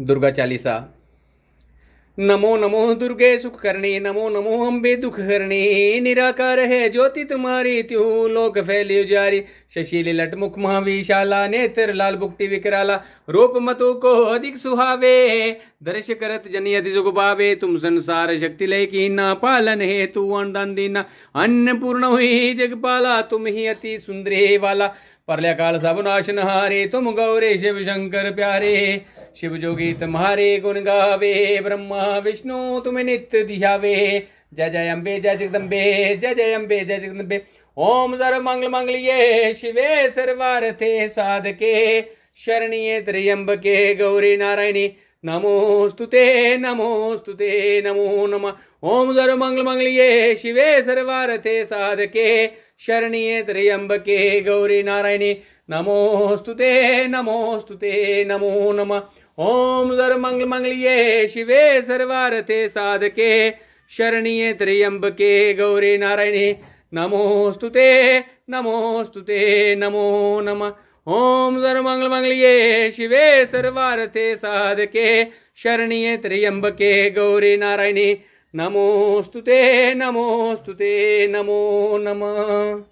दुर्गा चालीसा नमो नमो दुर्गे सुख करने नमो नमो अम्बे दुख करने निराकार है ज्योति तुम्हारी त्यू लोक फैली जारी शशिल लटमुख महाविशाला नेत्र लाल बुक्ति विकराला रूप मतु को अधिक सुहावे दर्श करत जन यदि जुग तुम संसार शक्ति लय की ना पालन है तू अनुदान दीना अन्न पूर्ण हुई जग पाला तुम ही अति सुंदर वाला परलय काल सब नाशन हारे तुम गौरे शिव शंकर प्यारे शिव जोगी तुम्हारे गुण गावे ब्रह्मा विष्णु तुम्हें नित्य दिहावे जय जय अम्बे जय जगदम्बे जय जय अम्बे जय जगदम्बे ओम सर्व मंगल मंगलिये शिवे थे साधके शरणीये के गौरी नारायणी नमोस्तुते नमोस्तुते नमो नम ओम सर्व मंगल मंगलिये शिवे थे साधके शरणीये के गौरी नारायणी नमोस्तुते नमोस्तुते नमो नमः ओम सर्वमंगल मंगलिये शिवे सर्वारथे साधके शरणीये त्र्यंबके गौरे नारायणे नमोस्तु ते नमोस्तु नमो नम ओम सर्वमंगल मंगलिये शिवे सर्वारथे साधके शरणीये त्र्यंबके गौरे नारायणे नमोस्तु ते नमो नमः